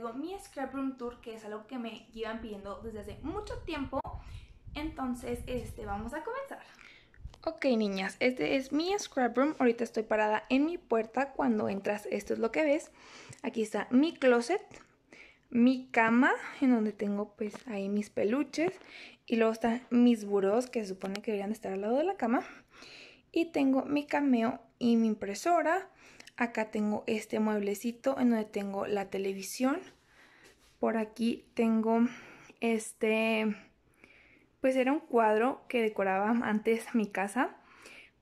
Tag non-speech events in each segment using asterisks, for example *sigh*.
traigo mi scrap room tour, que es algo que me llevan pidiendo desde hace mucho tiempo. Entonces, este, vamos a comenzar. Ok, niñas, este es mi scrap room. Ahorita estoy parada en mi puerta. Cuando entras, esto es lo que ves. Aquí está mi closet, mi cama, en donde tengo pues ahí mis peluches. Y luego están mis burros, que se supone que deberían estar al lado de la cama. Y tengo mi cameo y mi impresora Acá tengo este mueblecito en donde tengo la televisión. Por aquí tengo este... Pues era un cuadro que decoraba antes *laughs* mi casa.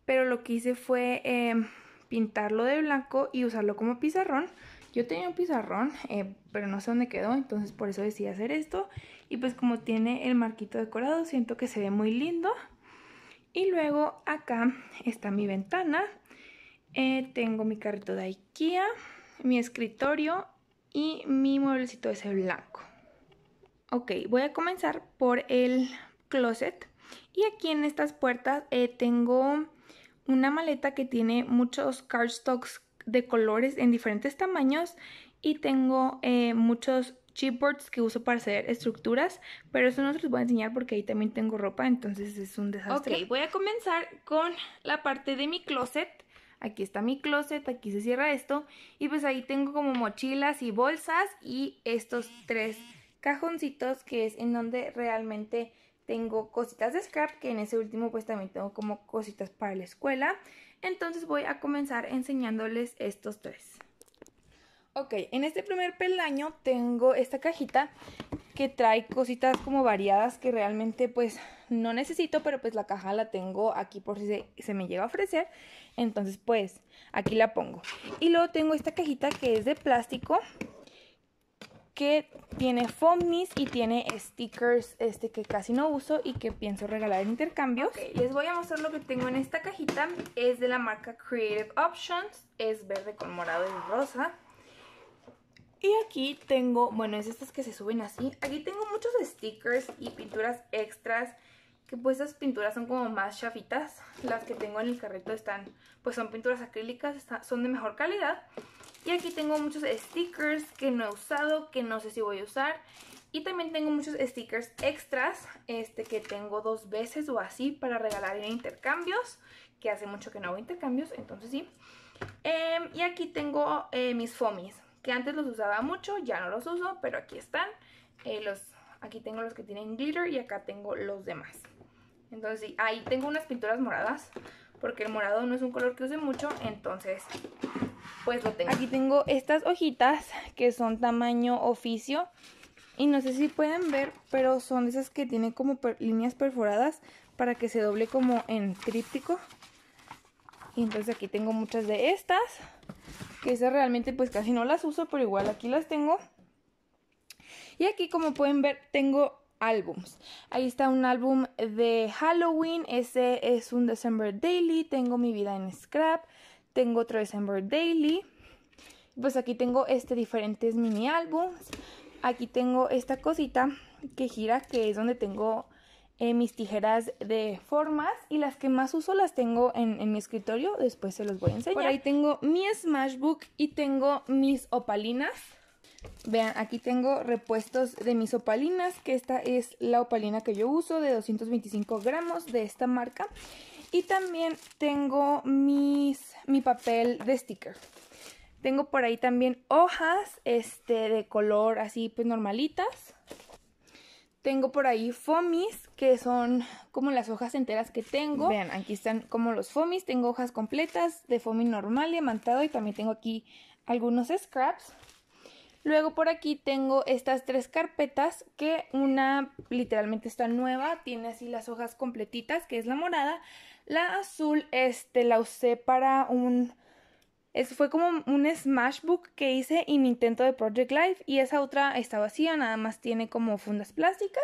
Pero lo que hice fue em, pintarlo de blanco y usarlo como pizarrón. Yo tenía un pizarrón, eh, pero no sé dónde quedó, entonces por eso decidí hacer esto. Y pues como tiene el marquito decorado, siento que se ve muy lindo. Y luego acá está mi ventana, eh, tengo mi carrito de Ikea, mi escritorio y mi mueblecito ese blanco. Ok, voy a comenzar por el closet. Y aquí en estas puertas eh, tengo una maleta que tiene muchos cardstocks de colores en diferentes tamaños y tengo eh, muchos chipboards que uso para hacer estructuras, pero eso no se los voy a enseñar porque ahí también tengo ropa, entonces es un desastre. Ok, voy a comenzar con la parte de mi closet aquí está mi closet, aquí se cierra esto y pues ahí tengo como mochilas y bolsas y estos tres cajoncitos que es en donde realmente tengo cositas de scrap que en ese último pues también tengo como cositas para la escuela entonces voy a comenzar enseñándoles estos tres ok en este primer peldaño tengo esta cajita que trae cositas como variadas que realmente pues no necesito, pero pues la caja la tengo aquí por si se, me llega a ofrecer. Entonces pues aquí la pongo. Y luego tengo esta cajita que es de plástico que tiene foamies y tiene stickers este que casi no uso y que pienso regalar en intercambios. les voy a mostrar lo que tengo en esta cajita. Es de la marca Creative Options. Es verde con morado y rosa. Y aquí tengo, bueno, es estas que se suben así. Aquí tengo muchos stickers y pinturas extras. Que pues esas pinturas son como más chafitas. Las que tengo en el carrito están, pues son pinturas acrílicas, son de mejor calidad. Y aquí tengo muchos stickers que no he usado, que no sé si voy a usar. Y también tengo muchos stickers extras, este que tengo dos veces o así para regalar en intercambios, que hace mucho que no hago intercambios, entonces sí. Em, y aquí tengo eh, mis foamies que antes los usaba mucho, ya no los uso, pero aquí están. Eh, los, aquí tengo los que tienen glitter y acá tengo los demás. Entonces ahí tengo unas pinturas moradas, porque el morado no es un color que use mucho, entonces pues lo tengo. Aquí tengo estas hojitas que son tamaño oficio. Y no sé si pueden ver, pero son esas que tienen como líneas perforadas para que se doble como en tríptico. Y entonces aquí tengo muchas de estas que esas realmente pues casi no las uso, pero igual aquí las tengo. Y aquí como pueden ver tengo álbums. Ahí está un álbum de Halloween, ese es un December Daily, tengo mi vida en scrap, tengo otro December Daily. Pues aquí tengo este diferentes mini álbums. Aquí tengo esta cosita que gira que es donde tengo eh, mis tijeras de formas y las que más uso las tengo en, mi escritorio, después se los voy a enseñar. Por ahí tengo mi Smashbook y tengo mis opalinas. Vean, aquí tengo repuestos de mis opalinas, que esta es la opalina que yo uso de 225 gramos de esta marca. Y también tengo mis, mi papel de sticker. Tengo por ahí también hojas este, de color así pues normalitas. Tengo por ahí fomis, que son como las hojas enteras que tengo. Vean, aquí están como los fomis. Tengo hojas completas de fomi normal, diamantado. Y también tengo aquí algunos scraps. Luego por aquí tengo estas tres carpetas que una literalmente está nueva, tiene así las hojas completitas, que es la morada. La azul, este, la usé para un eso fue como un smashbook que hice en mi intento de Project Life. Y esa otra está vacía, nada más tiene como fundas plásticas.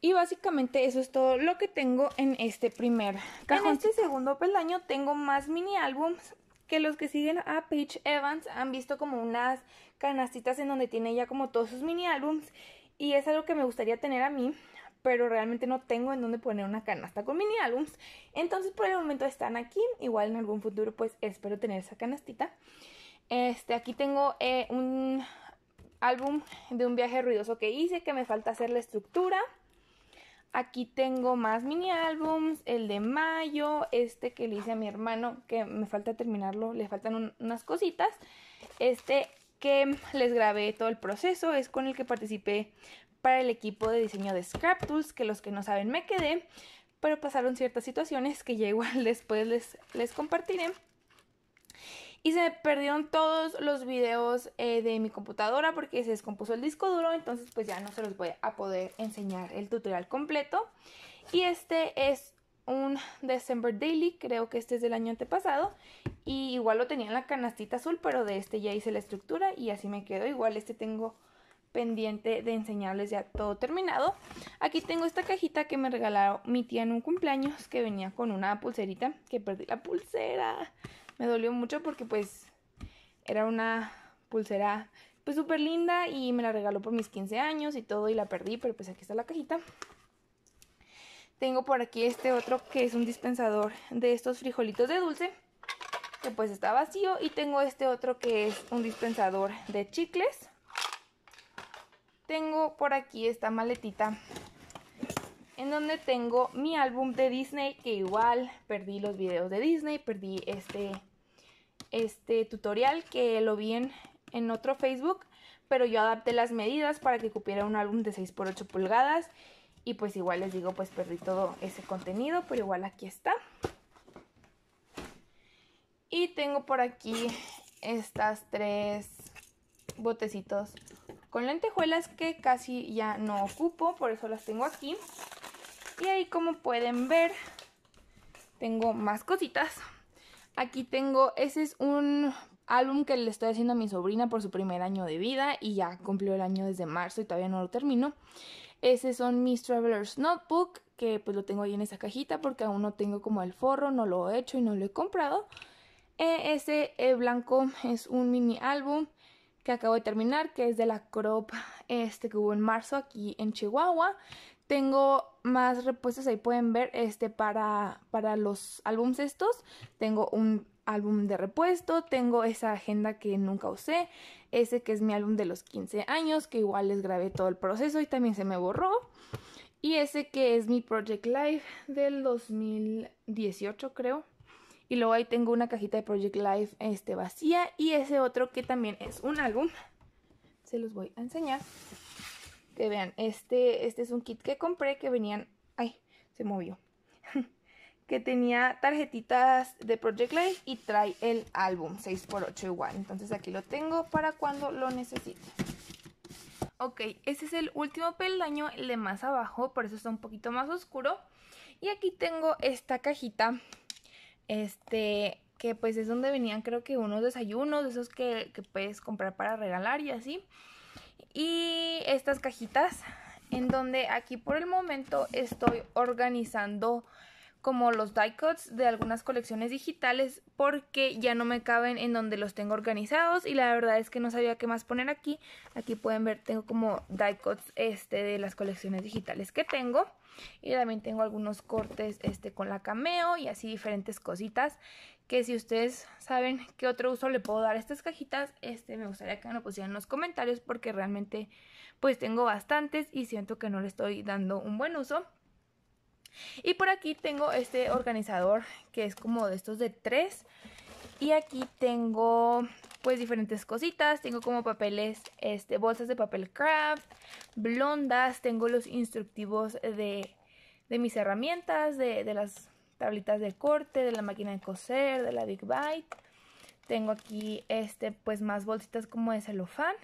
Y básicamente eso es todo lo que tengo en este primer cajón. En este segundo peldaño tengo más mini álbums que los que siguen a Paige Evans han visto como unas canastitas en donde tiene ya como todos sus mini álbums y es algo que me gustaría tener a mí pero realmente no tengo en dónde poner una canasta con mini álbums. Entonces por el momento están aquí, igual en algún futuro pues espero tener esa canastita. Este, aquí tengo eh, un álbum de un viaje ruidoso que hice, que me falta hacer la estructura. Aquí tengo más mini álbums, el de mayo, este que le hice a mi hermano, que me falta terminarlo, le faltan unas cositas. Este que les grabé todo el proceso, es con el que participé el equipo de diseño de Scrap Tools, que los que no saben me quedé, pero pasaron ciertas situaciones que ya igual *laughs* después les, les compartiré. Y se perdieron todos los videos eh, de mi computadora porque se descompuso el disco duro, entonces pues ya no se los voy a poder enseñar el tutorial completo. Y este es un December Daily, creo que este es del año antepasado. Y igual lo tenía en la canastita azul, pero de este ya hice la estructura y así me quedó. Igual este tengo pendiente de enseñarles ya todo terminado. Aquí tengo esta cajita que me regaló mi tía en un cumpleaños que venía con una pulserita que perdí la pulsera. Me dolió mucho porque pues era una pulsera pues súper linda y me la regaló por mis 15 años y todo y la perdí, pero pues aquí está la cajita. Tengo por aquí este otro que es un dispensador de estos frijolitos de dulce que pues está vacío y tengo este otro que es un dispensador de chicles tengo por aquí esta maletita en donde tengo mi álbum de Disney que igual perdí los videos de Disney, perdí este, este tutorial que lo vi en, otro Facebook, pero yo adapté las medidas para que cupiera un álbum de 6x8 pulgadas y pues igual les digo, pues perdí todo ese contenido, pero igual aquí está. Y tengo por aquí estas tres botecitos con lentejuelas que casi ya no ocupo, por eso las tengo aquí. Y ahí como pueden ver, tengo más cositas. Aquí tengo, ese es un álbum que le estoy haciendo a mi sobrina por su primer año de vida y ya cumplió el año desde marzo y todavía no lo termino. Ese son mis Traveler's Notebook, que pues lo tengo ahí en esa cajita porque aún no tengo como el forro, no lo he hecho y no lo he comprado. E, ese e blanco es un mini álbum que acabo de terminar, que es de la crop este que hubo en marzo aquí en Chihuahua. Tengo más repuestos, ahí pueden ver, este para, para los álbums estos. Tengo un álbum de repuesto, tengo esa agenda que nunca usé, ese que es mi álbum de los 15 años, que igual les grabé todo el proceso y también se me borró. Y ese que es mi Project Life del 2018, creo. Y luego ahí tengo una cajita de Project Life este, vacía y ese otro que también es un álbum. Se los voy a enseñar. Que vean, este, este es un kit que compré que venían... ¡Ay! Se movió. *laughs* que tenía tarjetitas de Project Life y trae el álbum 6x8 igual. Entonces aquí lo tengo para cuando lo necesite. Ok, este es el último peldaño, el de más abajo, por eso está un poquito más oscuro. Y aquí tengo esta cajita este, que pues es donde venían creo que unos desayunos, esos que, que puedes comprar para regalar y así. Y estas cajitas, en donde aquí por el momento estoy organizando como los die cuts de algunas colecciones digitales porque ya no me caben en donde los tengo organizados y la verdad es que no sabía qué más poner aquí. Aquí pueden ver, tengo como die cuts este de las colecciones digitales que tengo. Y también tengo algunos cortes este, con la cameo y así diferentes cositas. Que si ustedes saben qué otro uso le puedo dar a estas cajitas, este, me gustaría que me lo pusieran en los comentarios porque realmente pues tengo bastantes y siento que no le estoy dando un buen uso. Y por aquí tengo este organizador que es como de estos de tres. Y aquí tengo pues diferentes cositas. Tengo como papeles, este, bolsas de papel craft, blondas, tengo los instructivos de, mis herramientas, de, las tablitas de corte, de la máquina de coser, de la Big Bite. Tengo aquí este, pues más bolsitas como de celofán.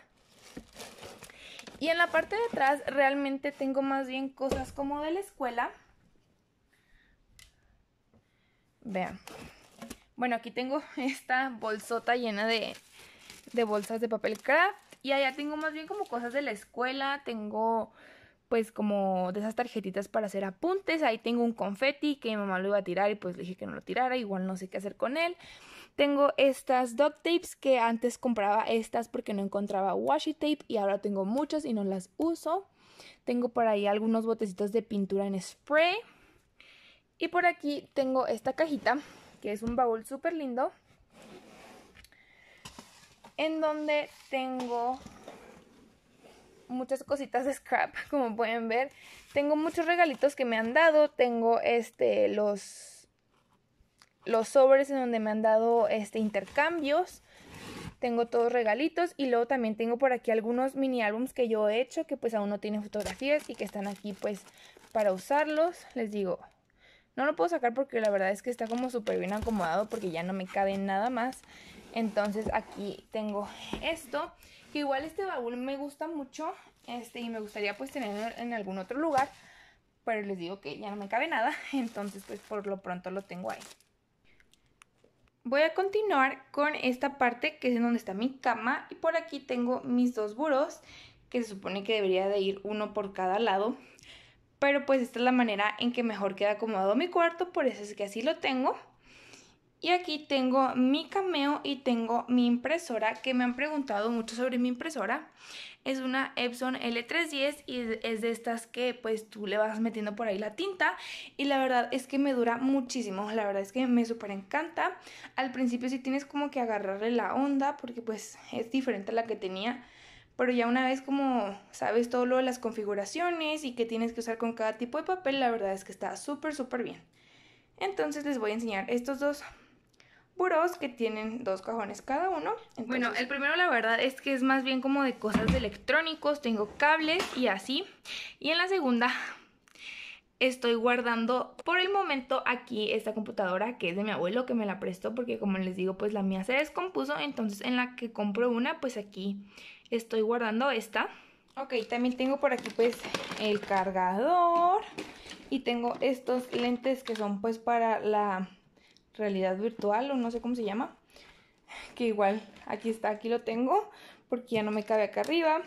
Y en la parte de atrás realmente tengo más bien cosas como de la escuela. Vean, bueno, aquí tengo *laughs* esta bolsota llena de, bolsas de papel craft. Y allá tengo más bien como cosas de la escuela. Tengo pues como de esas tarjetitas para hacer apuntes. Ahí tengo un confeti que mi mamá lo iba a tirar y pues le dije que no lo tirara. Igual no sé qué hacer con él. Tengo estas duct tapes que antes compraba estas porque no encontraba washi tape y ahora tengo muchas y no las uso. Tengo por ahí algunos botecitos de pintura en spray. Y por aquí tengo esta cajita que es un baúl súper lindo. En donde tengo muchas cositas de scrap, *laughs* como pueden ver. Tengo muchos regalitos que me han dado. Tengo este los los sobres en donde me han dado este intercambios. Tengo todos regalitos y luego también tengo por aquí algunos mini álbums que yo he hecho que pues aún no tienen fotografías y que están aquí pues para usarlos. Les digo, no lo puedo sacar porque la verdad es que está como súper bien acomodado porque ya no me cabe nada más. Entonces aquí tengo esto, que igual este baúl me gusta mucho este y me gustaría pues tenerlo en algún otro lugar. Pero les digo que ya no me cabe nada, *laughs* entonces pues por lo pronto lo tengo ahí. Voy a continuar con esta parte que es donde está mi cama y por aquí tengo mis dos buros que se supone que debería de ir uno por cada lado. Pero pues esta es la manera en que mejor queda acomodado mi cuarto, por eso es que así lo tengo. Y aquí tengo mi cameo y tengo mi impresora, que me han preguntado mucho sobre mi impresora. Es una Epson L310 y es de estas que pues tú le vas metiendo por ahí la tinta. Y la verdad es que me dura muchísimo, la verdad es que me súper encanta. Al principio sí tienes como que agarrarle la onda porque pues es diferente a la que tenía pero ya una vez como sabes todo lo de las configuraciones y qué tienes que usar con cada tipo de papel, la verdad es que está súper, súper bien. Entonces les voy a enseñar estos dos buros que tienen dos cajones cada uno. Bueno, el primero la verdad es que es más bien como de cosas electrónicos, tengo cables y así. Y en la segunda estoy guardando por el momento aquí esta computadora que es de mi abuelo que me la prestó porque como les digo pues la mía se descompuso entonces en la que compro una pues aquí estoy guardando esta. Ok, también tengo por aquí pues el cargador y tengo estos lentes que son pues para la realidad virtual o no sé cómo se llama. Que igual aquí está, aquí lo tengo porque ya no me cabe acá arriba.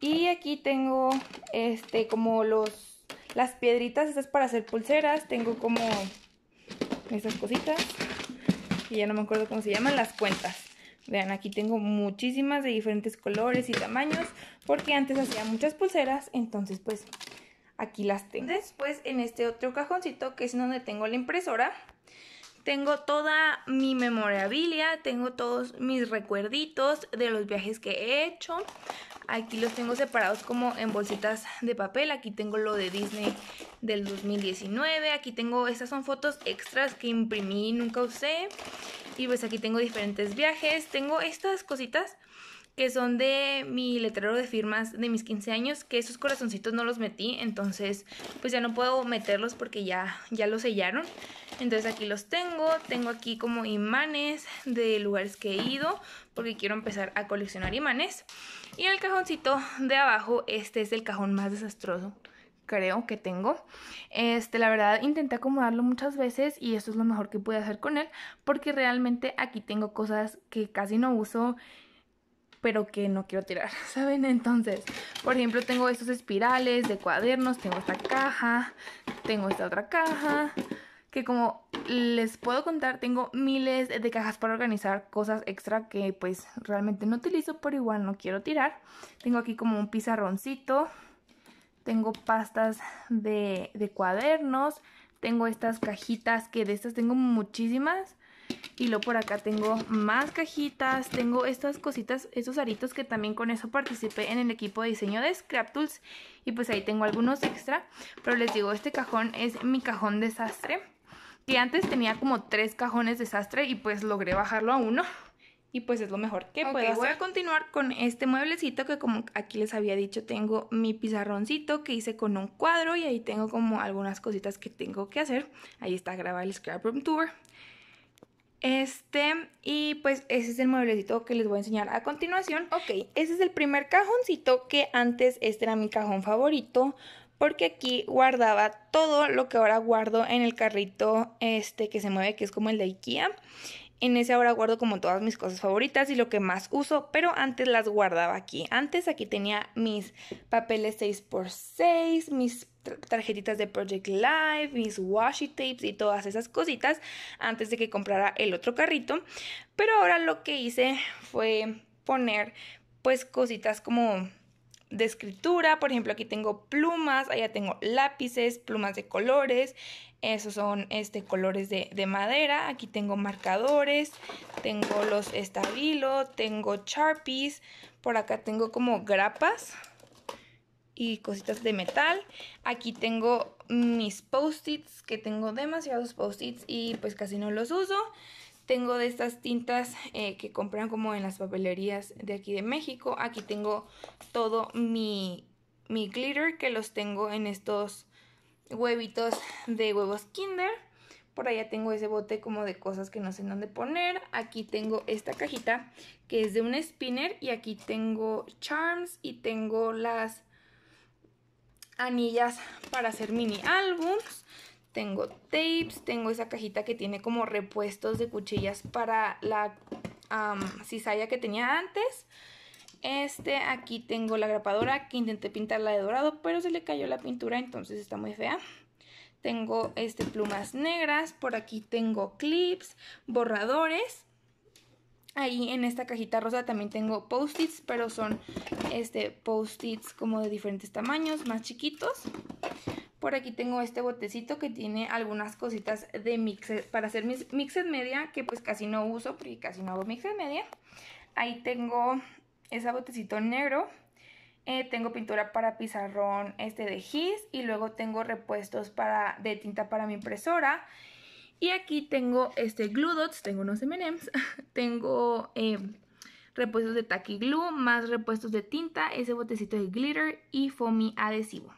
Y aquí tengo este como los las piedritas estas para hacer pulseras, tengo como estas cositas y ya no me acuerdo cómo se llaman las cuentas. Vean, aquí tengo muchísimas de diferentes colores y tamaños, porque antes hacía muchas pulseras, entonces pues aquí las tengo. Después en este otro cajoncito, que es donde tengo la impresora, tengo toda mi memorabilia, tengo todos mis recuerditos de los viajes que he hecho. Aquí los tengo separados como en bolsitas de papel. Aquí tengo lo de Disney del 2019. Aquí tengo, estas son fotos extras que imprimí y nunca usé. Y pues aquí tengo diferentes viajes. Tengo estas cositas que son de mi letrero de firmas de mis 15 años, que esos corazoncitos no los metí, entonces pues ya no puedo meterlos porque ya, ya los sellaron. Entonces aquí los tengo, tengo aquí como imanes de lugares que he ido, porque quiero empezar a coleccionar imanes. Y el cajoncito de abajo, este es el cajón más desastroso creo que tengo. Este, la verdad, intenté acomodarlo muchas veces y esto es lo mejor que pude hacer con él porque realmente aquí tengo cosas que casi no uso pero que no quiero tirar, *laughs* ¿saben? Entonces, por ejemplo, tengo estos espirales de cuadernos, tengo esta caja, tengo esta otra caja, que como les puedo contar, tengo miles de cajas para organizar cosas extra que pues realmente no utilizo, pero igual no quiero tirar. Tengo aquí como un pizarroncito, tengo pastas de, cuadernos, tengo estas cajitas que de estas tengo muchísimas. Y luego por acá tengo más cajitas, tengo estas cositas, estos aritos que también con eso participé en el equipo de diseño de Scrap Tools. Y pues ahí tengo algunos extra, pero les digo, este cajón es mi cajón desastre. Que antes tenía como tres cajones desastre y pues logré bajarlo a uno y pues es lo mejor que puedo hacer. voy a continuar con este mueblecito que como aquí les había dicho tengo mi pizarroncito que hice con un cuadro y ahí tengo como algunas cositas que tengo que hacer. Ahí está grabado el Scrap Tour. Este, y pues ese es el mueblecito que les voy a enseñar a continuación. Ok, ese es el primer cajoncito que antes este era mi cajón favorito porque aquí guardaba todo lo que ahora guardo en el carrito este que se mueve que es como el de Ikea. En ese ahora guardo como todas mis cosas favoritas y lo que más uso, pero antes las guardaba aquí. Antes aquí tenía mis papeles 6x6, mis tarjetitas de Project Live, mis washi tapes y todas esas cositas antes de que comprara el otro carrito. Pero ahora lo que hice fue poner pues cositas como de escritura, por ejemplo, aquí tengo plumas, allá tengo lápices, plumas de colores, esos son este, colores de, de madera, aquí tengo marcadores, tengo los estabilo, tengo sharpies, por acá tengo como grapas y cositas de metal, aquí tengo mis post-its, que tengo demasiados post-its y pues casi no los uso, tengo de estas tintas eh, que compran como en las papelerías de aquí de México. Aquí tengo todo mi, mi glitter que los tengo en estos huevitos de huevos Kinder. Por allá tengo ese bote como de cosas que no sé dónde poner. Aquí tengo esta cajita que es de un spinner. Y aquí tengo charms y tengo las anillas para hacer mini álbums tengo tapes, tengo esa cajita que tiene como repuestos de cuchillas para la cizalla que tenía antes. Este, aquí tengo la grapadora que intenté pintarla de dorado, pero se le cayó la pintura, entonces está muy fea. Tengo este, plumas negras, por aquí tengo clips, borradores. Ahí en esta cajita rosa también tengo post-its, pero son este, post-its como de diferentes tamaños, más chiquitos. Por aquí tengo este botecito que tiene algunas cositas de mixes, para hacer mis mixes media, que pues casi no uso porque casi no hago mixes media. Ahí tengo ese botecito negro. Eh, tengo pintura para pizarrón este de GIS y luego tengo repuestos para, de tinta para mi impresora. Y aquí tengo este glue dots, tengo unos M&M's, *laughs* tengo eh, repuestos de tacky glue, más repuestos de tinta, ese botecito de glitter y foamy adhesivo.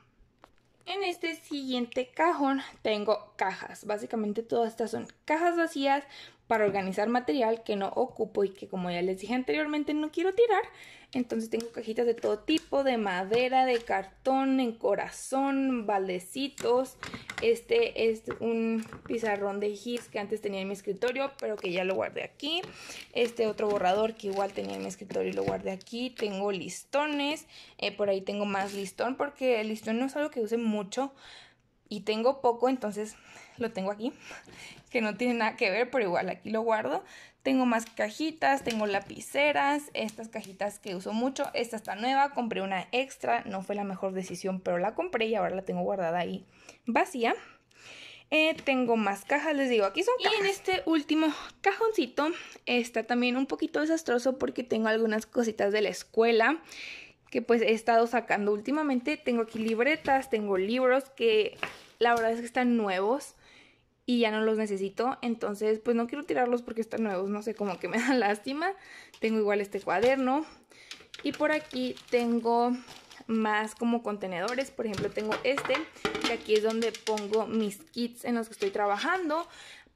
En este siguiente cajón tengo cajas. Básicamente todas estas son cajas vacías para organizar material que no ocupo y que como ya les dije anteriormente no quiero tirar. Entonces tengo cajitas de todo tipo, de madera, de cartón, en corazón, baldecitos. Este es un pizarrón de hits que antes tenía en mi escritorio, pero que ya lo guardé aquí. Este otro borrador que igual tenía en mi escritorio y lo guardé aquí. Tengo listones, eh, por ahí tengo más listón porque el listón no es algo que use mucho y tengo poco, entonces lo tengo aquí, que no tiene nada que ver, pero igual aquí lo guardo. Tengo más cajitas, tengo lapiceras, estas cajitas que uso mucho. Esta está nueva, compré una extra, no fue la mejor decisión, pero la compré y ahora la tengo guardada ahí vacía. Eh, tengo más cajas, les digo, aquí son Y en este último cajoncito está también un poquito desastroso porque tengo algunas cositas de la escuela que pues he estado sacando últimamente. Tengo aquí libretas, tengo libros que la verdad es que están nuevos y ya no los necesito. Entonces, pues no quiero tirarlos porque están nuevos, no sé, cómo que me *laughs* da lástima. Tengo igual este cuaderno. Y por aquí tengo más como contenedores. Por ejemplo, tengo este, que aquí es donde pongo mis kits en los que estoy trabajando.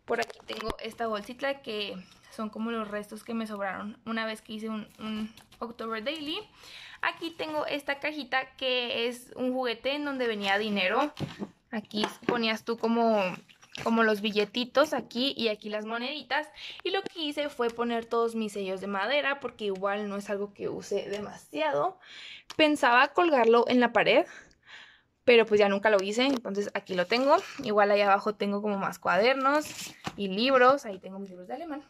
Por aquí tengo esta bolsita que son como los restos que me sobraron una vez que hice un, October Daily. Aquí tengo esta cajita que es un juguete en donde venía dinero. Aquí ponías tú como como los billetitos aquí y aquí las moneditas y lo que hice fue poner todos mis sellos de madera porque igual no es algo que use demasiado pensaba colgarlo en la pared pero pues ya nunca lo hice, entonces aquí lo tengo. Igual ahí abajo tengo como más cuadernos y libros, ahí tengo mis libros de alemán.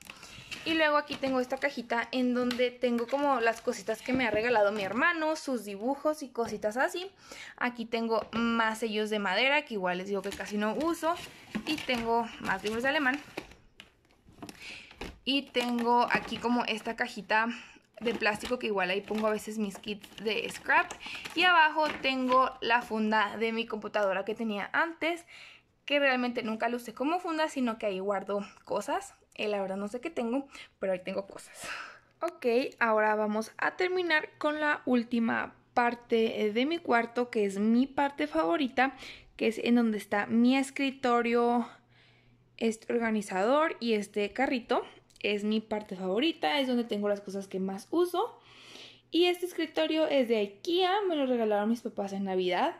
Y luego aquí tengo esta cajita en donde tengo como las cositas que me ha regalado mi hermano, sus dibujos y cositas así. Aquí tengo más sellos de madera, que igual les digo que casi no uso. Y tengo más libros de alemán. Y tengo aquí como esta cajita de plástico que igual ahí pongo a veces mis kits de scrap. Y abajo tengo la funda de mi computadora que tenía antes, que realmente nunca lo usé como funda, sino que ahí guardo cosas. Eh, la verdad no sé qué tengo, pero ahí tengo cosas. Ok, ahora vamos a terminar con la última parte eh, de mi cuarto, que es mi parte favorita, que es en donde está mi escritorio, este organizador y este carrito es mi parte favorita, es donde tengo las cosas que más uso. Y este escritorio es de IKEA, me lo regalaron mis papás en Navidad.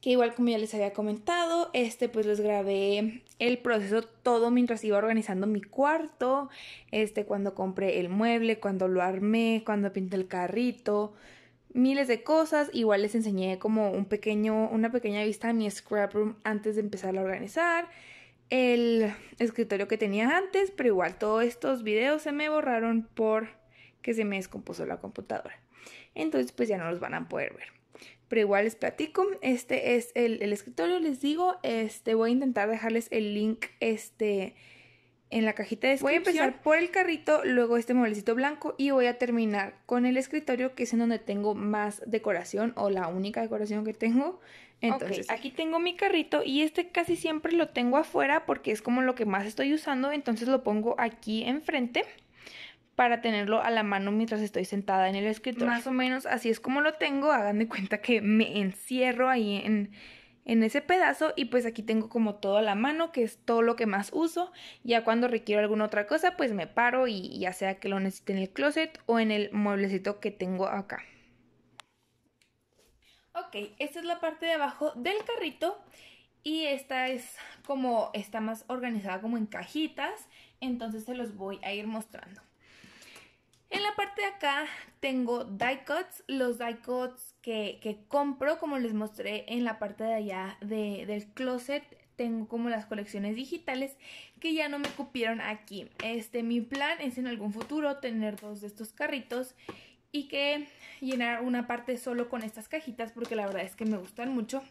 Que igual como ya les había comentado, este pues les grabé el proceso todo mientras iba organizando mi cuarto, este cuando compré el mueble, cuando lo armé, cuando pinté el carrito, miles de cosas, igual les enseñé como un pequeño una pequeña vista a mi scrap room antes de empezar a organizar el escritorio que tenía antes, pero igual todos estos videos se me borraron por que se me descompuso la computadora. Entonces pues ya no los van a poder ver. Pero igual les platico, este es el, escritorio, les digo, este voy a intentar dejarles el link este en la cajita de descripción. Voy a empezar por el carrito, luego este mueblecito blanco y voy a terminar con el escritorio que es en donde tengo más decoración o la única decoración que tengo. Entonces, aquí tengo mi carrito y este casi siempre lo tengo afuera porque es como lo que más estoy usando, entonces lo pongo aquí enfrente para tenerlo a la mano mientras estoy sentada en el escritorio. Más o menos así es como lo tengo, hagan de cuenta que me encierro ahí en ese pedazo y pues aquí tengo como todo a la mano, que es todo lo que más uso. Ya cuando requiero alguna otra cosa, pues me paro y ya sea que lo necesite en el closet o en el mueblecito que tengo acá. Ok, esta es la parte de abajo del carrito y esta es como, está más organizada como en cajitas, entonces se los voy a ir mostrando. En la parte de acá tengo die cuts, los die cuts que, compro, como les mostré en la parte de allá del closet, tengo como las colecciones digitales que ya no me cupieron aquí. Este, mi plan es en algún futuro tener dos de estos carritos y que llenar una parte solo con estas cajitas porque la verdad es que me gustan mucho.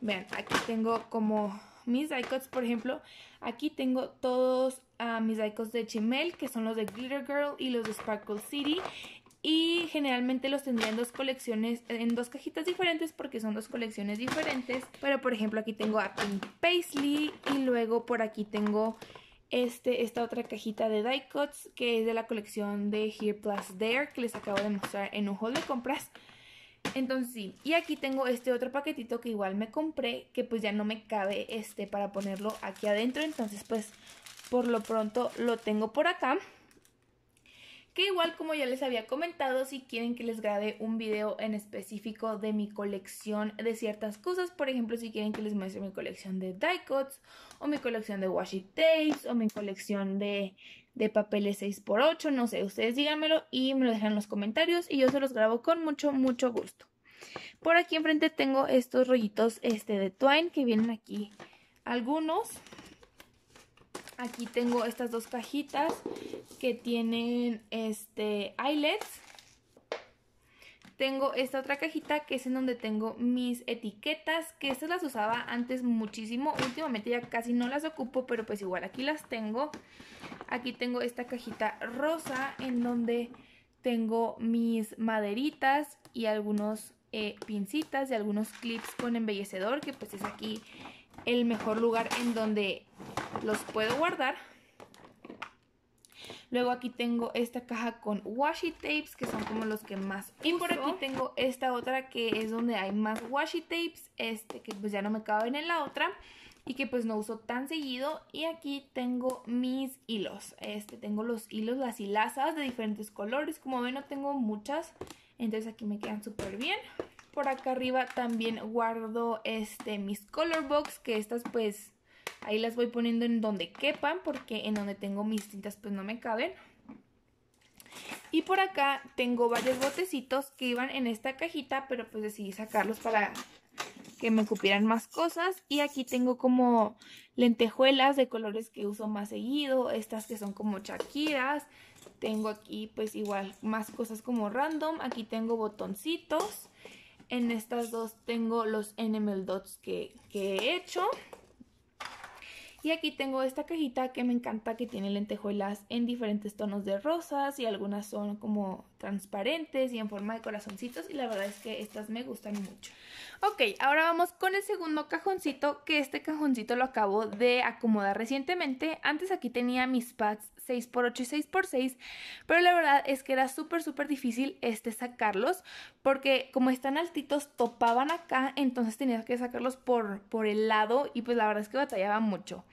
Vean, aquí tengo como mis icots, por ejemplo, aquí tengo todos ah, mis icots de Chimel, que son los de Glitter Girl y los de Sparkle City. Y generalmente los tendría en dos colecciones, en dos cajitas diferentes porque son dos colecciones diferentes. Pero por ejemplo aquí tengo a Pink Paisley y luego por aquí tengo este, esta otra cajita de die que es de la colección de Here Plus There que les acabo de mostrar en un haul de compras. Entonces sí, y aquí tengo este otro paquetito que igual me compré, que pues ya no me cabe este para ponerlo aquí adentro, entonces pues por lo pronto lo tengo por acá que igual como ya les había comentado, si quieren que les grabe un video en específico de mi colección de ciertas cosas, por ejemplo, si quieren que les muestre mi colección de die cuts, o mi colección de washi tapes, o mi colección de, de papeles 6x8, no sé, ustedes díganmelo y me lo dejan en los comentarios y yo se los grabo con mucho, mucho gusto. Por aquí enfrente tengo estos rollitos este, de twine que vienen aquí algunos Aquí tengo estas dos cajitas que tienen este eyelets. Tengo esta otra cajita que es en donde tengo mis etiquetas, que estas las usaba antes muchísimo. Últimamente ya casi no las ocupo, pero pues igual aquí las tengo. Aquí tengo esta cajita rosa en donde tengo mis maderitas y algunos eh, pincitas y algunos clips con embellecedor, que pues es aquí el mejor lugar en donde los puedo guardar. Luego aquí tengo esta caja con washi tapes, que son como los que más Y por aquí tengo esta otra que es donde hay más washi tapes, este que pues ya no me caben en la otra y que pues no uso tan seguido. Y aquí tengo mis hilos, este tengo los hilos, las hilazas de diferentes colores, como ven no tengo muchas, entonces aquí me quedan súper bien. Por acá arriba también guardo este mis color box, que estas pues Ahí las voy poniendo en donde quepan porque en donde tengo mis cintas pues no me caben. Y por acá tengo varios botecitos que iban en esta cajita, pero pues decidí sacarlos para que me ocupieran más cosas. Y aquí tengo como lentejuelas de colores que uso más seguido, estas que son como chaquiras. Tengo aquí pues igual más cosas como random. Aquí tengo botoncitos. En estas dos tengo los NML dots que, que he hecho. Y aquí tengo esta cajita que me encanta que tiene lentejuelas en diferentes tonos de rosas y algunas son como transparentes y en forma de corazoncitos y la verdad es que estas me gustan mucho. Ok, ahora vamos con el segundo cajoncito que este cajoncito lo acabo de acomodar recientemente. Antes aquí tenía mis pads 6x8 y 6x6, pero la verdad es que era súper, súper difícil este sacarlos, porque como están altitos, topaban acá, entonces tenía que sacarlos por, por el lado y pues la verdad es que batallaba mucho.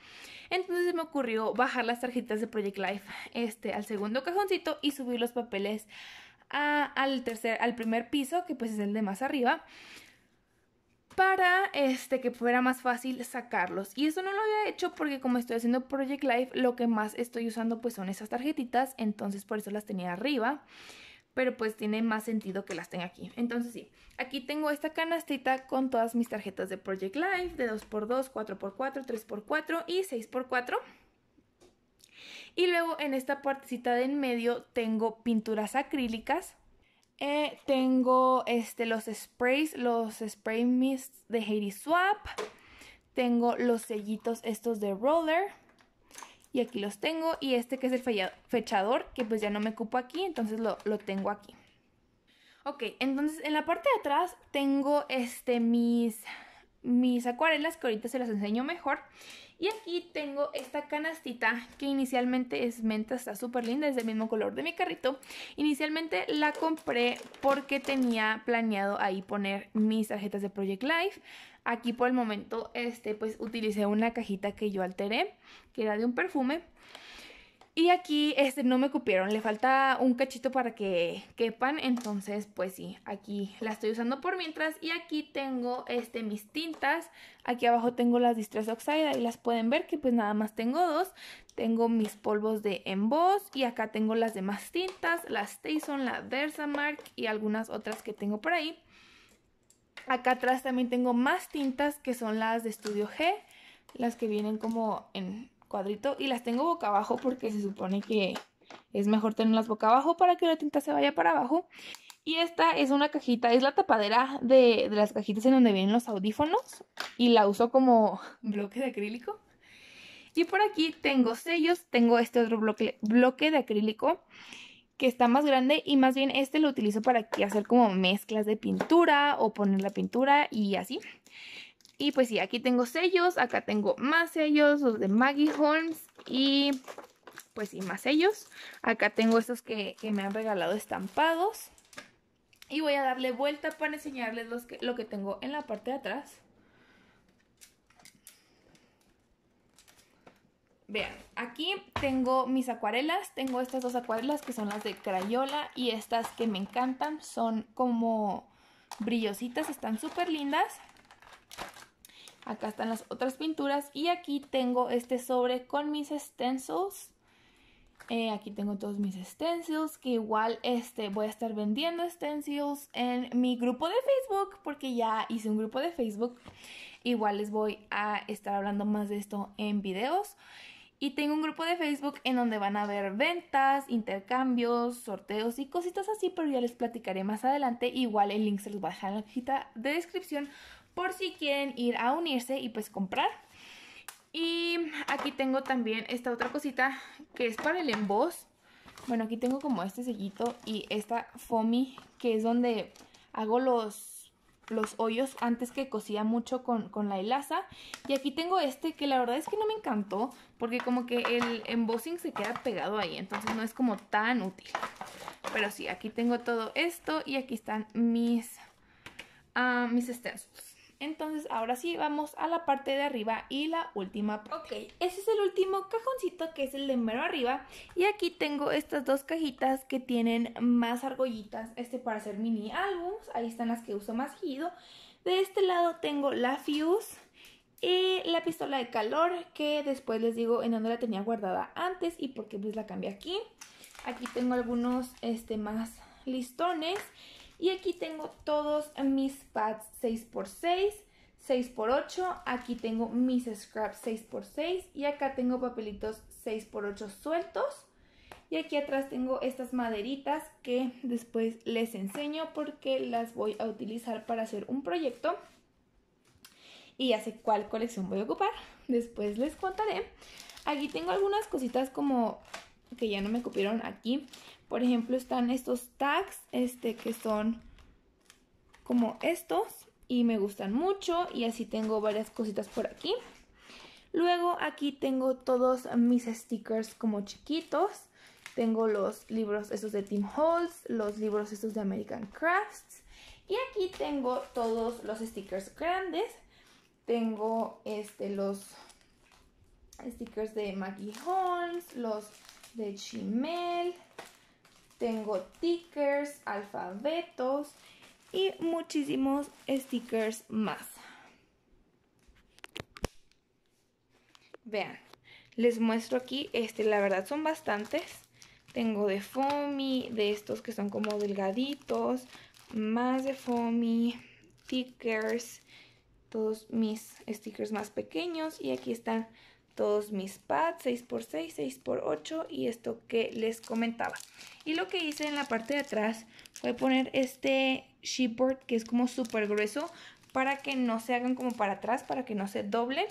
Entonces me ocurrió bajar las tarjetas de Project Life este, al segundo cajoncito y subir los papeles al tercer, al primer piso, que pues es el de más arriba para este, que fuera más fácil sacarlos. Y eso no lo había hecho porque como estoy haciendo Project Life, lo que más estoy usando pues son esas tarjetitas, entonces por eso las tenía arriba. Pero pues tiene más sentido que las tenga aquí. Entonces sí, aquí tengo esta canastita con todas mis tarjetas de Project Life, de 2x2, 4x4, 3x4 y 6x4. Y luego en esta partecita de en medio tengo pinturas acrílicas eh, tengo este, los sprays, los spray mist de Haiti Swap. Tengo los sellitos estos de Roller. Y aquí los tengo. Y este que es el fechador, que pues ya no me cupo aquí, entonces lo, lo tengo aquí. Ok, entonces en la parte de atrás tengo este, mis, mis acuarelas, que ahorita se las enseño mejor. Y aquí tengo esta canastita que inicialmente es menta, está súper linda, es del mismo color de mi carrito. Inicialmente la compré porque tenía planeado ahí poner mis tarjetas de Project Life. Aquí por el momento, este, pues utilicé una cajita que yo alteré, que era de un perfume. Y aquí este, no me cupieron, le falta un cachito para que quepan, entonces pues sí, aquí la estoy usando por mientras. Y aquí tengo este, mis tintas, aquí abajo tengo las Distress Oxide, y las pueden ver que pues nada más tengo dos. Tengo mis polvos de emboss y acá tengo las demás tintas, las Station, la Versamark y algunas otras que tengo por ahí. Acá atrás también tengo más tintas que son las de Studio G, las que vienen como en cuadrito y las tengo boca abajo porque se supone que es mejor tenerlas boca abajo para que la tinta se vaya para abajo. Y esta es una cajita, es la tapadera de, las cajitas en donde vienen los audífonos y la uso como bloque de acrílico. Y por aquí tengo sellos, tengo este otro bloque, bloque de acrílico que está más grande y más bien este lo utilizo para hacer como mezclas de pintura o poner la pintura y así. Y pues sí, aquí tengo sellos, acá tengo más sellos, los de Maggie Holmes y pues sí, más sellos. Acá tengo estos que, me han regalado estampados. Y voy a darle vuelta para enseñarles los lo que tengo en la parte de atrás. Vean, aquí tengo mis acuarelas, tengo estas dos acuarelas que son las de Crayola y estas que me encantan, son como brillositas, están súper lindas. Acá están las otras pinturas y aquí tengo este sobre con mis stencils. Eh, aquí tengo todos mis stencils que igual este, voy a estar vendiendo stencils en mi grupo de Facebook porque ya hice un grupo de Facebook. Igual les voy a estar hablando más de esto en videos. Y tengo un grupo de Facebook en donde van a haber ventas, intercambios, sorteos y cositas así, pero ya les platicaré más adelante. Igual el link se los voy a dejar en la cajita de descripción por si quieren ir a unirse y pues comprar. Y aquí tengo también esta otra cosita que es para el emboss. Bueno, aquí tengo como este sellito y esta foamy que es donde hago los, los hoyos antes que cosía mucho con, la hilaza. Y aquí tengo este que la verdad es que no me encantó porque como que el embossing se queda pegado ahí, entonces no es como tan útil. Pero sí, aquí tengo todo esto y aquí están mis, extensos. Ah, mis entonces, ahora sí, vamos a la parte de arriba y la última parte. Ok, ese es el último cajoncito que es el de mero arriba. Y aquí tengo estas dos cajitas que tienen más argollitas, este para hacer mini álbums. Ahí están las que uso más seguido. De este lado tengo la Fuse y la pistola de calor que después les digo en dónde la tenía guardada antes y por qué pues la cambié aquí. Aquí tengo algunos este, más listones y aquí tengo todos mis pads 6x6, 6x8, aquí tengo mis scraps 6x6 y acá tengo papelitos 6x8 sueltos. Y aquí atrás tengo estas maderitas que después les enseño porque las voy a utilizar para hacer un proyecto. Y ya sé cuál colección voy a ocupar, después les contaré. Aquí tengo algunas cositas como que ya no me copiaron aquí. Por ejemplo, están estos tags, este, que son como estos y me gustan mucho y así tengo varias cositas por aquí. Luego aquí tengo todos mis stickers como chiquitos. Tengo los libros estos de Tim Holtz, los libros estos de American Crafts. Y aquí tengo todos los stickers grandes. Tengo este, los stickers de Maggie Holmes, los de Chimel, tengo stickers, alfabetos y muchísimos stickers más. Vean, les muestro aquí, este, la verdad son bastantes. Tengo de foamy, de estos que son como delgaditos, más de foamy, stickers, todos mis stickers más pequeños y aquí están todos mis pads, 6x6, 6x8 y esto que les comentaba. Y lo que hice en la parte de atrás fue poner este sheepboard que es como súper grueso para que no se hagan como para atrás, para que no se doble,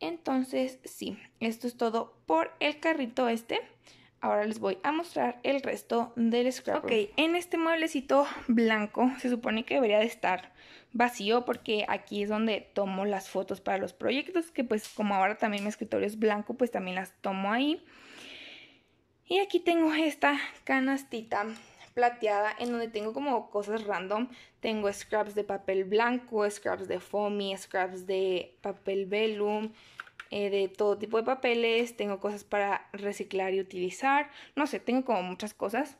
Entonces sí, esto es todo por el carrito este. Ahora les voy a mostrar el resto del scrapbook. Ok, en este mueblecito blanco se supone que debería de estar vacío porque aquí es donde tomo las fotos para los proyectos que pues como ahora también mi escritorio es blanco pues también las tomo ahí. Y aquí tengo esta canastita plateada en donde tengo como cosas random. Tengo scraps de papel blanco, scraps de foamy, scraps de papel vellum, eh, de todo tipo de papeles, tengo cosas para reciclar y utilizar, no sé, tengo como muchas cosas.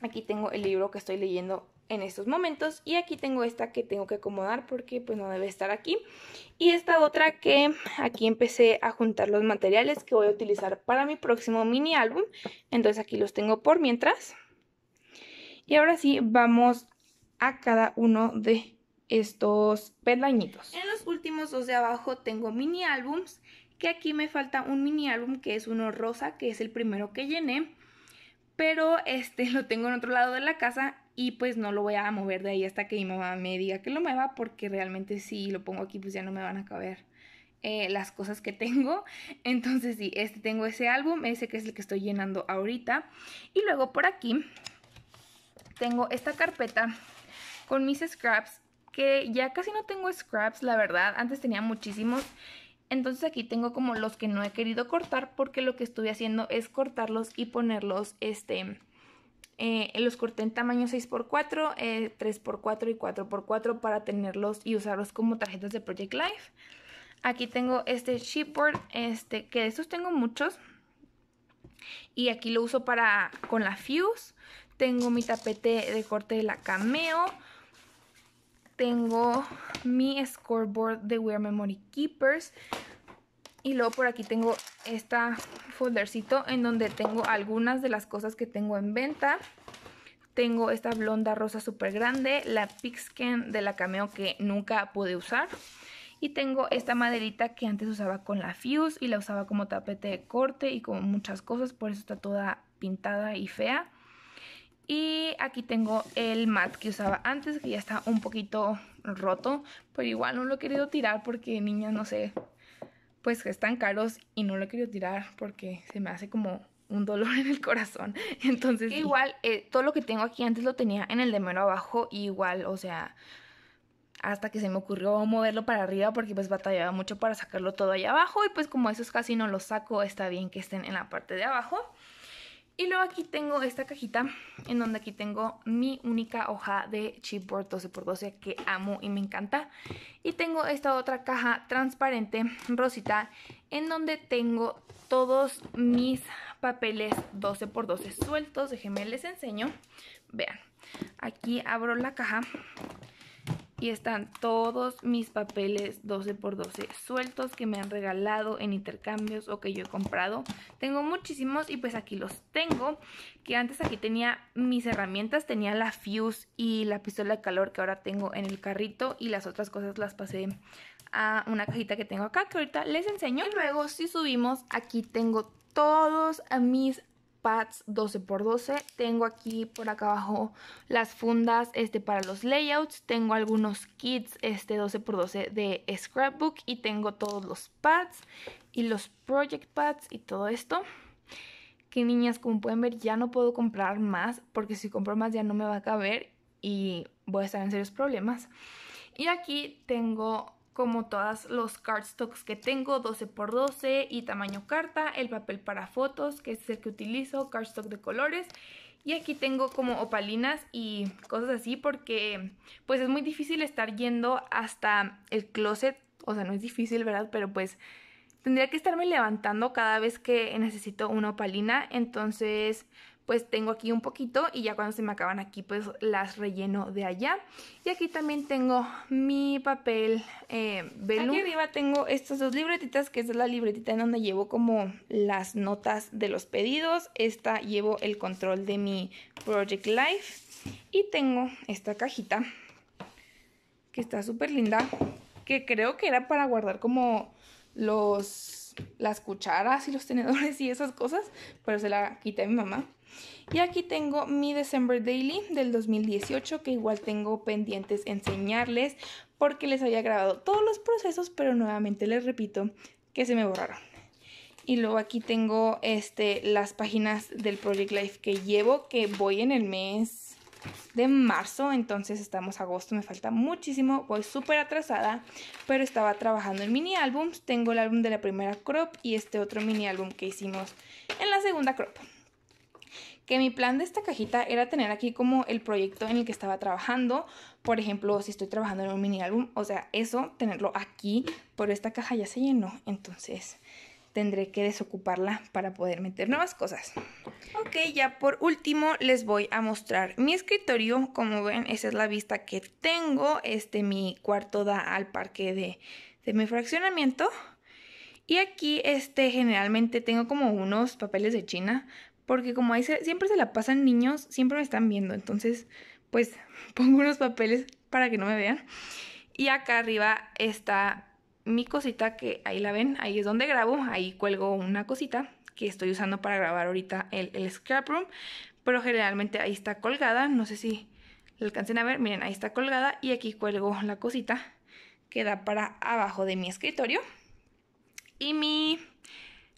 Aquí tengo el libro que estoy leyendo en estos momentos y aquí tengo esta que tengo que acomodar porque pues no debe estar aquí y esta otra que aquí empecé a juntar los materiales que voy a utilizar para mi próximo mini álbum entonces aquí los tengo por mientras y ahora sí vamos a cada uno de estos pedañitos. En los últimos dos de abajo tengo mini álbums, que aquí me falta un mini álbum que es uno rosa, que es el primero que llené, pero este *laughs* lo tengo en otro lado de la casa y pues no lo voy a mover de ahí hasta que mi mamá me diga que lo mueva porque realmente si lo pongo aquí pues ya no me van a caber. Eh, las cosas que tengo. *laughs* Entonces sí, este tengo ese álbum, ese que es el que estoy llenando ahorita. Y luego por aquí tengo esta carpeta con mis scraps ya casi no tengo scraps, la verdad. Antes tenía muchísimos. Entonces aquí tengo como los que no he querido cortar porque lo que estuve haciendo es cortarlos y ponerlos, este, eh, los corté en tamaño 6x4, 3x4 eh, y 4x4 para tenerlos y usarlos como tarjetas de Project Life. Aquí tengo este chipboard este, que de estos tengo muchos. Y aquí lo uso para con la Fuse. Tengo mi tapete de corte de la Cameo tengo mi scoreboard de Wear Memory Keepers. Y luego por aquí tengo esta foldercito en donde tengo algunas de las cosas que tengo en venta. Tengo esta blonda rosa súper grande, la Pixken de la Cameo que nunca pude usar. Y tengo esta maderita que antes usaba con la Fuse y la usaba como tapete de corte y como muchas cosas, por eso está toda pintada y fea. Y aquí tengo el mat que usaba antes, que ya está un poquito roto, pero igual no lo he querido tirar porque niñas, no sé, pues que están caros y no lo he querido tirar porque se me hace como un dolor *laughs* en el corazón. Entonces, igual, eh, todo lo que tengo aquí antes lo tenía en el de mero abajo, igual, o sea, hasta que se me ocurrió moverlo para arriba porque pues batallaba mucho para sacarlo todo allá abajo y pues como esos casi no los saco, está bien que estén en la parte de abajo. Y luego aquí tengo esta cajita en donde aquí tengo mi única hoja de chipboard 12x12 que amo y me encanta. Y tengo esta otra caja transparente rosita en donde tengo todos mis papeles 12x12 sueltos. Déjenme les enseño. Vean, aquí abro la caja y están todos mis papeles 12x12 sueltos que me han regalado en intercambios o que yo he comprado. Tengo muchísimos y pues aquí los tengo, que antes aquí tenía mis herramientas, tenía la fuse y la pistola de calor que ahora tengo en el carrito y las otras cosas las pasé a una cajita que tengo acá que ahorita les enseño. Y luego si subimos, aquí tengo todos mis pads 12x12. Tengo aquí por acá abajo las fundas este, para los layouts. Tengo algunos kits este, 12x12 de scrapbook. Y tengo todos los pads y los project pads y todo esto. Que niñas, como pueden ver, ya no puedo comprar más. Porque si compro más ya no me va a caber. Y voy a estar en serios problemas. Y aquí tengo como todas los cardstocks que tengo, 12x12 y tamaño carta, el papel para fotos, que es el que utilizo, cardstock de colores. Y aquí tengo como opalinas y cosas así porque pues es muy difícil estar yendo hasta el closet. O sea, no es difícil, ¿verdad? Pero pues tendría que estarme levantando cada vez que necesito una opalina. Entonces pues tengo aquí un poquito y ya cuando se me acaban aquí pues las relleno de allá. Y aquí también tengo mi papel eh, y arriba tengo estas dos libretitas que es la libretita en donde llevo como las notas de los pedidos. Esta llevo el control de mi Project Life. Y tengo esta cajita que está súper linda. Que creo que era para guardar como los las cucharas y los tenedores y esas cosas, pero se la quité a mi mamá. Y aquí tengo mi December Daily del 2018 que igual tengo pendientes enseñarles porque les había grabado todos los procesos, pero nuevamente les repito que se me borraron. Y luego aquí tengo este, las páginas del Project Life que llevo, que voy en el mes de marzo, entonces estamos agosto, me falta muchísimo, voy súper atrasada, pero estaba trabajando en mini álbums, tengo el álbum de la primera crop y este otro mini álbum que hicimos en la segunda crop que mi plan de esta cajita era tener aquí como el proyecto en el que estaba trabajando. Por ejemplo, si estoy trabajando en un mini álbum, o sea, eso, tenerlo aquí, pero esta caja ya se llenó, entonces tendré que desocuparla para poder meter nuevas cosas. Ok, ya por último les voy a mostrar mi escritorio. Como ven, esa es la vista que tengo. Este, mi cuarto da al parque de, de mi fraccionamiento. Y aquí, este, generalmente tengo como unos papeles de China porque como ahí siempre se la pasan niños, siempre me están viendo, entonces pues *laughs* pongo unos papeles para que no me vean. Y acá arriba está mi cosita que ahí la ven, ahí es donde grabo, ahí cuelgo una cosita que estoy usando para grabar ahorita el, el scrap room, pero generalmente ahí está colgada, no sé si la alcancen a ver, miren, ahí está colgada y aquí cuelgo la cosita que da para abajo de mi escritorio. Y mi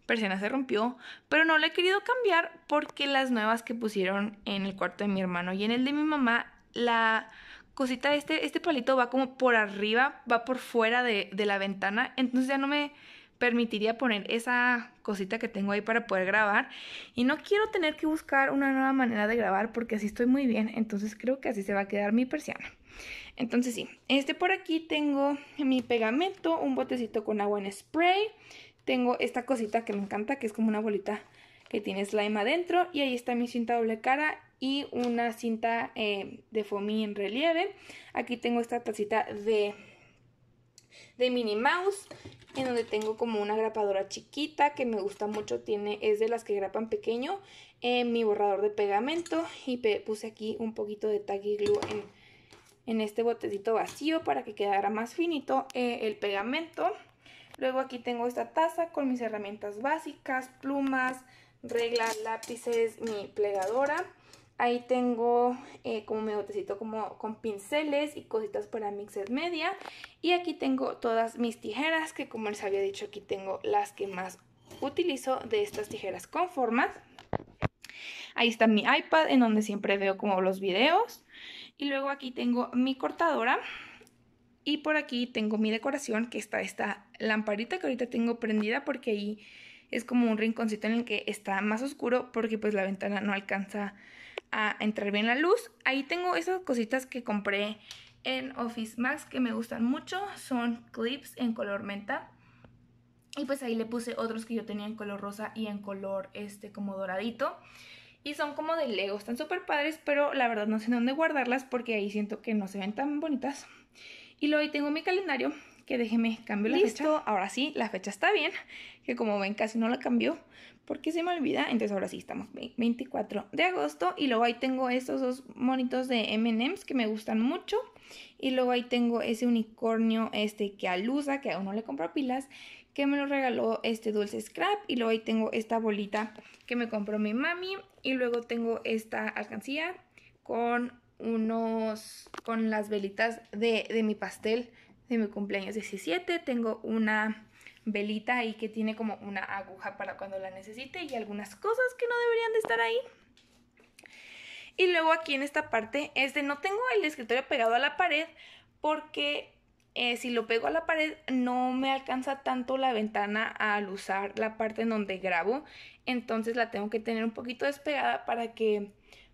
persiana se rompió, pero no la he querido cambiar porque las nuevas que pusieron en el cuarto de mi hermano y en el de mi mamá, la cosita, este, este palito va como por arriba, va por fuera de, de la ventana, entonces ya no me permitiría poner esa cosita que tengo ahí para poder grabar y no quiero tener que buscar una nueva manera de grabar porque así estoy muy bien, entonces creo que así se va a quedar mi persiana. Entonces sí, este por aquí tengo mi pegamento, un botecito con agua en spray tengo esta cosita que me encanta, que es como una bolita que tiene slime adentro. Y ahí está mi cinta doble cara y una cinta eh, de foamy en relieve. Aquí tengo esta tacita de, de Minnie Mouse, en donde tengo como una grapadora chiquita que me gusta mucho. Tiene, es de las que grapan pequeño. en mi borrador de pegamento y puse aquí un poquito de Taggy Glue en, este botecito vacío para que quedara más finito eh, el pegamento. Luego aquí tengo esta taza con mis herramientas básicas, plumas, reglas, lápices, mi plegadora. Ahí tengo eh, como mi botecito como con pinceles y cositas para mixer media. Y aquí tengo todas mis tijeras, que como les había dicho, aquí tengo las que más utilizo de estas tijeras con formas. Ahí está mi iPad, en donde siempre veo como los videos. Y luego aquí tengo mi cortadora, y por aquí tengo mi decoración, que está esta lamparita que ahorita tengo prendida porque ahí es como un rinconcito en el que está más oscuro porque pues la ventana no alcanza a entrar bien la luz. Ahí tengo esas cositas que compré en Office Max que me gustan mucho. Son clips en color menta. Y pues ahí le puse otros que yo tenía en color rosa y en color este como doradito. Y son como de Lego, están súper padres, pero la verdad no sé dónde guardarlas porque ahí siento que no se ven tan bonitas. Y luego ahí tengo mi calendario, que déjeme cambio la Listo. Ahora sí, la fecha está bien, que como ven casi no la cambió porque se me olvida. Entonces ahora sí, estamos 24 de agosto y luego ahí tengo estos dos monitos de M&M's que me gustan mucho. Y luego ahí tengo ese unicornio este que alusa, que aún no le compró pilas, que me lo regaló este dulce scrap. Y luego ahí tengo esta bolita que me compró mi mami. Y luego tengo esta alcancía con unos, con las velitas de, mi pastel de mi cumpleaños 17. Tengo una velita ahí que tiene como una aguja para cuando la necesite y algunas cosas que no deberían de estar ahí. Y luego aquí en esta parte, este no tengo el escritorio pegado a la pared porque eh, si lo pego a la pared no me alcanza tanto la ventana al usar la parte en donde grabo. Entonces la tengo que tener un poquito despegada para que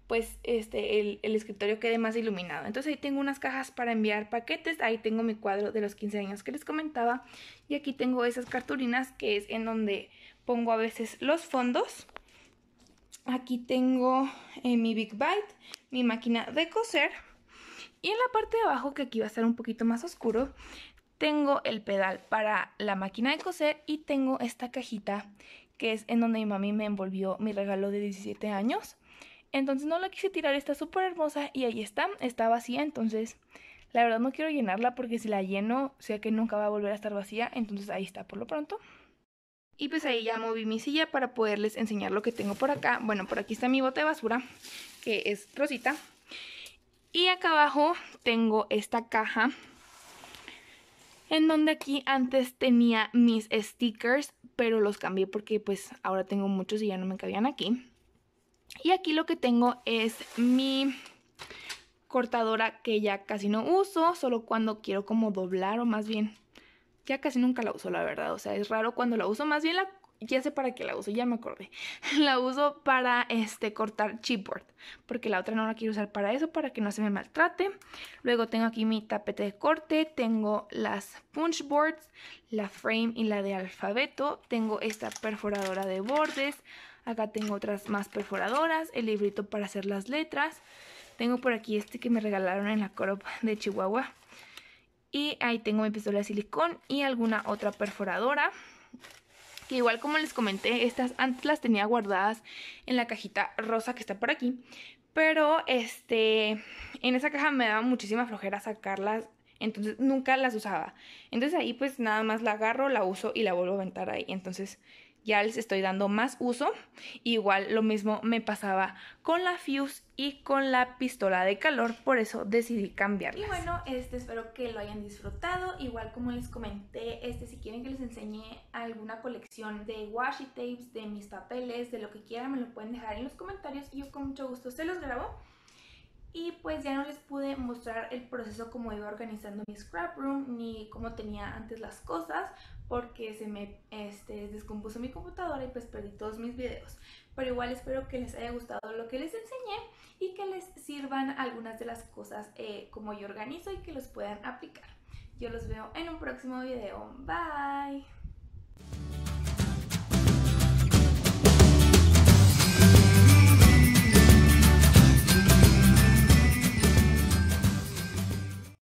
pues este, el, escritorio quede más iluminado. Entonces ahí tengo unas cajas para enviar paquetes, ahí tengo mi cuadro de los 15 años que les comentaba y aquí tengo esas cartulinas que es en donde pongo a veces los fondos. Aquí tengo eh, mi Big Bite, mi máquina de coser y en la parte de abajo, que aquí va a estar un poquito más oscuro, tengo el pedal para la máquina de coser y tengo esta cajita que es en donde mi mami me envolvió mi regalo de 17 años. Entonces no la quise tirar, está súper hermosa y ahí está, está vacía, entonces la verdad no quiero llenarla porque si la lleno, sea que nunca va a volver a estar vacía, entonces ahí está por lo pronto. Y pues ahí ya moví mi silla para poderles enseñar lo que tengo por acá. Bueno, por aquí está mi bote de basura, que es rosita. Y acá abajo tengo esta caja, en donde aquí antes tenía mis stickers, pero los cambié porque pues ahora tengo muchos y ya no me cabían aquí. Y aquí lo que tengo es mi cortadora que ya casi no uso, solo cuando quiero como doblar o más bien, ya casi nunca la uso la verdad, o sea, es raro cuando la uso, más bien la ya sé para qué la uso, ya me acordé. *laughs* La uso para este cortar chipboard, porque la otra no la quiero usar para eso, para que no se me maltrate. Luego tengo aquí mi tapete de corte, tengo las punch boards, la frame y la de alfabeto, tengo esta perforadora de bordes, Acá tengo otras más perforadoras, el librito para hacer las letras. Tengo por aquí este que me regalaron en la Corop de Chihuahua. Y ahí tengo mi pistola de silicón y alguna otra perforadora. Que igual como les comenté, estas antes las tenía guardadas en la cajita rosa que está por aquí. Pero este, en esa caja me daba muchísima flojera sacarlas entonces nunca las usaba. Entonces ahí pues nada más la agarro, la uso y la vuelvo a aventar ahí. Entonces ya les estoy dando más uso. Igual lo mismo me pasaba con la Fuse y con la pistola de calor, por eso decidí cambiarla. Y bueno, este espero que lo hayan disfrutado. Igual como les comenté, este si quieren que les enseñe alguna colección de washi tapes, de mis papeles, de lo que quieran, me lo pueden dejar en los comentarios yo con mucho gusto se los grabo. Y pues ya no les pude mostrar el proceso como iba organizando mi scrap room ni cómo tenía antes las cosas, porque se me este, descompuso mi computadora y pues perdí todos mis videos. Pero igual espero que les haya gustado lo que les enseñé y que les sirvan algunas de las cosas eh, como yo organizo y que los puedan aplicar. Yo los veo en un próximo video. Bye.